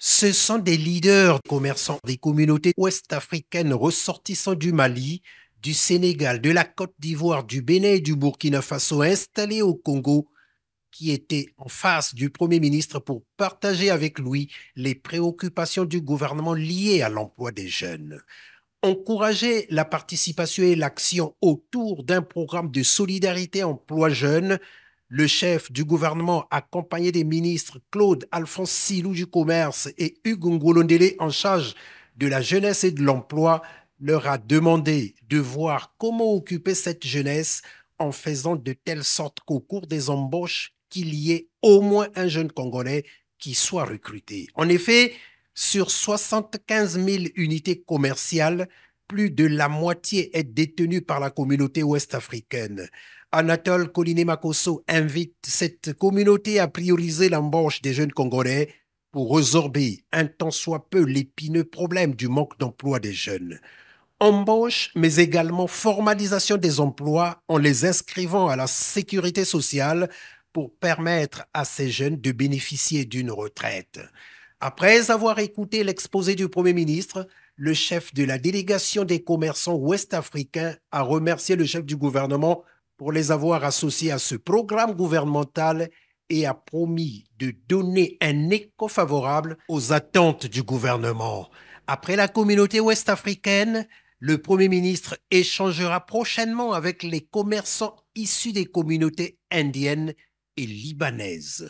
Ce sont des leaders commerçants des communautés ouest-africaines ressortissant du Mali, du Sénégal, de la Côte d'Ivoire, du Bénin et du Burkina Faso installés au Congo qui étaient en face du Premier ministre pour partager avec lui les préoccupations du gouvernement liées à l'emploi des jeunes. Encourager la participation et l'action autour d'un programme de solidarité emploi jeunes le chef du gouvernement, accompagné des ministres Claude Alphonse Silou du commerce et Hugues Ngoulondele en charge de la jeunesse et de l'emploi, leur a demandé de voir comment occuper cette jeunesse en faisant de telle sorte qu'au cours des embauches, qu'il y ait au moins un jeune Congolais qui soit recruté. En effet, sur 75 000 unités commerciales, plus de la moitié est détenue par la communauté ouest-africaine. Anatole Koliné Makosso invite cette communauté à prioriser l'embauche des jeunes Congolais pour résorber un tant soit peu l'épineux problème du manque d'emploi des jeunes. Embauche, mais également formalisation des emplois en les inscrivant à la sécurité sociale pour permettre à ces jeunes de bénéficier d'une retraite. Après avoir écouté l'exposé du Premier ministre, le chef de la délégation des commerçants ouest-africains a remercié le chef du gouvernement pour les avoir associés à ce programme gouvernemental et a promis de donner un écho favorable aux attentes du gouvernement. Après la communauté ouest-africaine, le Premier ministre échangera prochainement avec les commerçants issus des communautés indiennes et libanaises.